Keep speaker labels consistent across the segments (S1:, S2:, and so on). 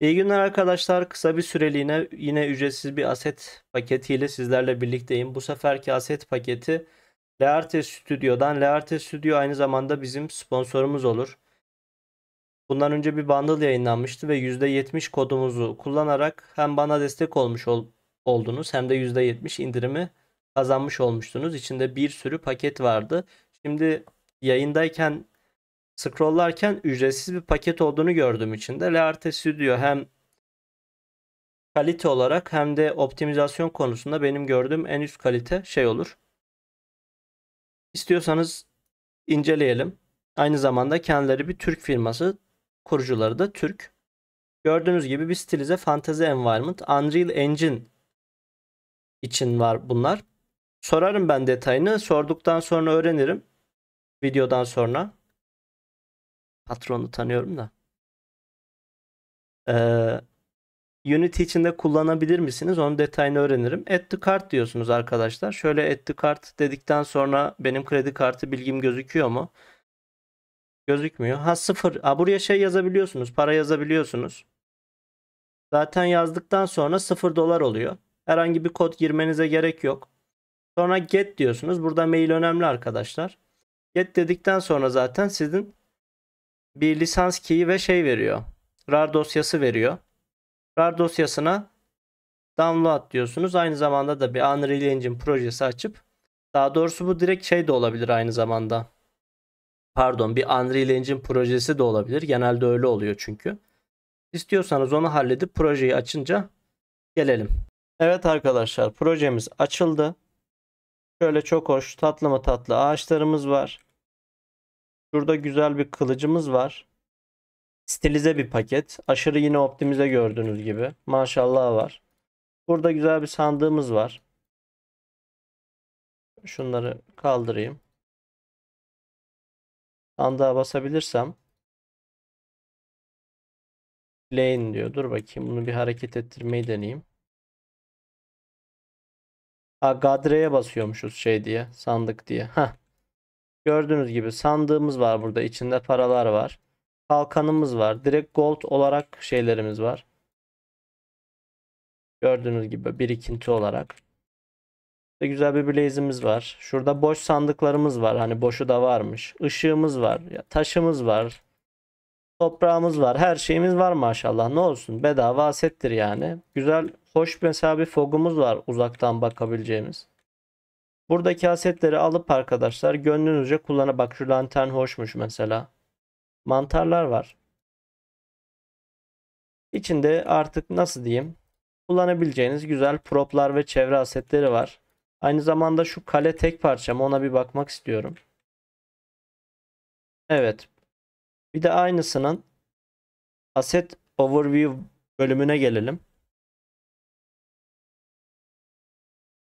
S1: İyi günler arkadaşlar. Kısa bir süreliğine yine ücretsiz bir aset paketiyle sizlerle birlikteyim. Bu seferki aset paketi Learte Studio'dan. Learte Studio aynı zamanda bizim sponsorumuz olur. Bundan önce bir bundle yayınlanmıştı ve %70 kodumuzu kullanarak hem bana destek olmuş ol, oldunuz hem de %70 indirimi kazanmış olmuştunuz. İçinde bir sürü paket vardı. Şimdi yayındayken scrolllarken ücretsiz bir paket olduğunu gördüm içinde. de Learte Studio hem kalite olarak hem de optimizasyon konusunda benim gördüğüm en üst kalite şey olur. İstiyorsanız inceleyelim. Aynı zamanda kendileri bir Türk firması. Kurucuları da Türk. Gördüğünüz gibi bir stilize fantasy environment. Unreal Engine için var bunlar. Sorarım ben detayını. Sorduktan sonra öğrenirim. Videodan sonra. Patronu tanıyorum da. Ee, Unity içinde kullanabilir misiniz? Onun detayını öğrenirim. Add to cart diyorsunuz arkadaşlar. Şöyle add to cart dedikten sonra benim kredi kartı bilgim gözüküyor mu? Gözükmüyor. Ha sıfır. Ha, buraya şey yazabiliyorsunuz. Para yazabiliyorsunuz. Zaten yazdıktan sonra sıfır dolar oluyor. Herhangi bir kod girmenize gerek yok. Sonra get diyorsunuz. Burada mail önemli arkadaşlar. Get dedikten sonra zaten sizin bir lisans key'i ve şey veriyor. RAR dosyası veriyor. RAR dosyasına download diyorsunuz. Aynı zamanda da bir Unreal Engine projesi açıp daha doğrusu bu direkt şey de olabilir aynı zamanda. Pardon bir Unreal Engine projesi de olabilir. Genelde öyle oluyor çünkü. İstiyorsanız onu halledip projeyi açınca gelelim. Evet arkadaşlar projemiz açıldı. Şöyle çok hoş tatlı mı tatlı ağaçlarımız var. Şurada güzel bir kılıcımız var. Stilize bir paket. Aşırı yine optimize gördüğünüz gibi. Maşallah var. Burada güzel bir sandığımız var. Şunları kaldırayım. Sandığa basabilirsem. Lane diyor. Dur bakayım bunu bir hareket ettirmeyi deneyeyim. Ha Gadre'ye basıyormuşuz şey diye. Sandık diye. Heh. Gördüğünüz gibi sandığımız var burada. içinde paralar var. Kalkanımız var. Direkt gold olarak şeylerimiz var. Gördüğünüz gibi birikinti olarak. İşte güzel bir blaze'imiz var. Şurada boş sandıklarımız var. Hani boşu da varmış. Işığımız var. Taşımız var. Toprağımız var. Her şeyimiz var maşallah. Ne olsun. Bedava asettir yani. Güzel, hoş mesela bir fogumuz var uzaktan bakabileceğimiz. Buradaki asetleri alıp arkadaşlar gönlünüzce kullanın. Bak şu lantern hoşmuş mesela. Mantarlar var. İçinde artık nasıl diyeyim kullanabileceğiniz güzel proplar ve çevre asetleri var. Aynı zamanda şu kale tek parça ona bir bakmak istiyorum. Evet. Bir de aynısının aset overview bölümüne gelelim.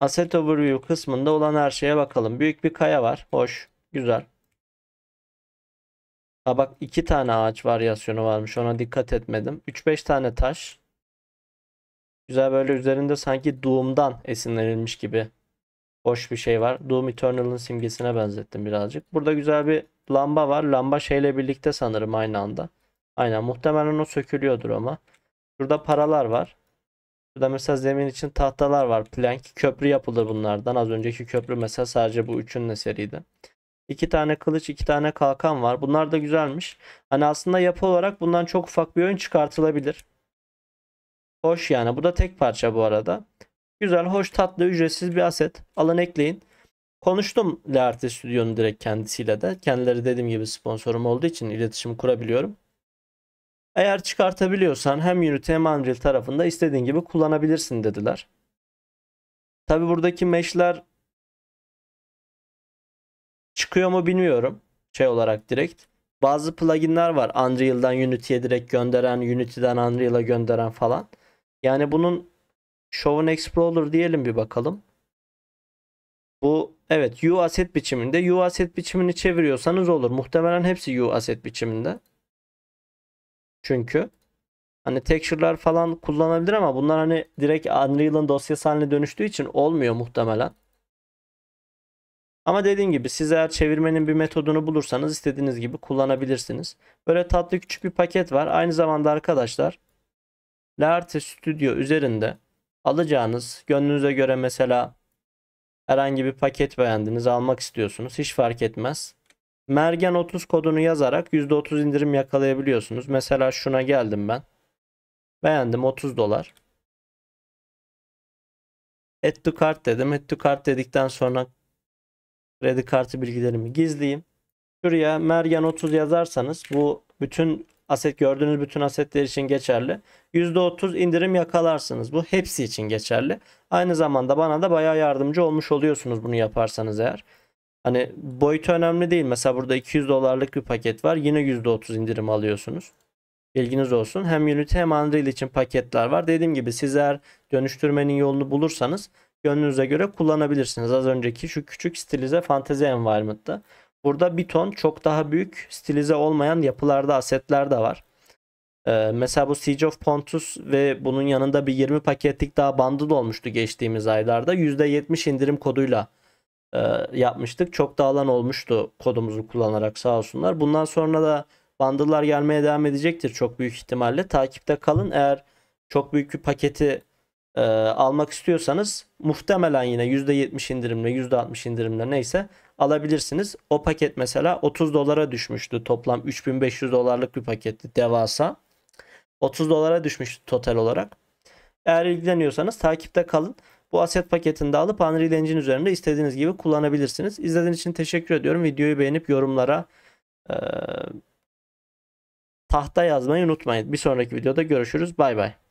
S1: Asset Overview kısmında olan her şeye bakalım. Büyük bir kaya var. Hoş. Güzel. Ha bak iki tane ağaç varyasyonu varmış. Ona dikkat etmedim. 3-5 tane taş. Güzel böyle üzerinde sanki Doom'dan esinlenilmiş gibi. Hoş bir şey var. Doom Eternal'ın simgesine benzettim birazcık. Burada güzel bir lamba var. Lamba şeyle birlikte sanırım aynı anda. Aynen muhtemelen o sökülüyordur ama. Şurada paralar var da mesela zemin için tahtalar var. Plank. Köprü yapılır bunlardan. Az önceki köprü mesela sadece bu üçünün eseriydi. İki tane kılıç, iki tane kalkan var. Bunlar da güzelmiş. Hani aslında yapı olarak bundan çok ufak bir oyun çıkartılabilir. Hoş yani. Bu da tek parça bu arada. Güzel, hoş, tatlı, ücretsiz bir aset. Alın ekleyin. Konuştum Learte Stüdyo'nun direkt kendisiyle de. Kendileri dediğim gibi sponsorum olduğu için iletişim kurabiliyorum. Eğer çıkartabiliyorsan hem Unity hem Unreal tarafında istediğin gibi kullanabilirsin dediler. Tabi buradaki meshler çıkıyor mu bilmiyorum. Şey olarak direkt. Bazı pluginler var. Unreal'dan Unity'ye direkt gönderen, Unity'den Unreal'a gönderen falan. Yani bunun Shown Explorer diyelim bir bakalım. Bu evet U asset biçiminde. U asset biçimini çeviriyorsanız olur. Muhtemelen hepsi U asset biçiminde çünkü. Hani texture'lar falan kullanabilir ama bunlar hani direkt Unreal'ın dosyası haline dönüştüğü için olmuyor muhtemelen. Ama dediğim gibi siz eğer çevirmenin bir metodunu bulursanız istediğiniz gibi kullanabilirsiniz. Böyle tatlı küçük bir paket var. Aynı zamanda arkadaşlar Laerte Studio üzerinde alacağınız gönlünüze göre mesela herhangi bir paket beğendiniz almak istiyorsunuz hiç fark etmez. Mergen 30 kodunu yazarak %30 indirim yakalayabiliyorsunuz. Mesela şuna geldim ben. Beğendim 30 dolar. Add to cart dedim. Add to cart dedikten sonra kredi kartı bilgilerimi gizleyeyim. Şuraya Mergen 30 yazarsanız bu bütün aset gördüğünüz bütün asetler için geçerli. %30 indirim yakalarsınız. Bu hepsi için geçerli. Aynı zamanda bana da bayağı yardımcı olmuş oluyorsunuz bunu yaparsanız eğer. Hani boyutu önemli değil. Mesela burada 200 dolarlık bir paket var. Yine %30 indirim alıyorsunuz. Bilginiz olsun. Hem Unity hem Unreal için paketler var. Dediğim gibi sizler dönüştürmenin yolunu bulursanız gönlünüze göre kullanabilirsiniz. Az önceki şu küçük stilize fantezi environment'ta. Burada bir ton çok daha büyük stilize olmayan yapılarda, asetler de var. Ee, mesela bu Siege of Pontus ve bunun yanında bir 20 paketlik daha bandı da olmuştu geçtiğimiz aylarda. %70 indirim koduyla e, yapmıştık. Çok dağılan olmuştu kodumuzu kullanarak sağ olsunlar. Bundan sonra da bundle'lar gelmeye devam edecektir çok büyük ihtimalle. Takipte kalın. Eğer çok büyük bir paketi e, almak istiyorsanız muhtemelen yine %70 indirimle %60 indirimle neyse alabilirsiniz. O paket mesela 30 dolara düşmüştü. Toplam 3500 dolarlık bir paketti. Devasa. 30 dolara düşmüştü total olarak. Eğer ilgileniyorsanız takipte kalın. Bu aset paketini alıp Unreal Engine üzerinde istediğiniz gibi kullanabilirsiniz. İzlediğiniz için teşekkür ediyorum. Videoyu beğenip yorumlara e, tahta yazmayı unutmayın. Bir sonraki videoda görüşürüz. Bay bay.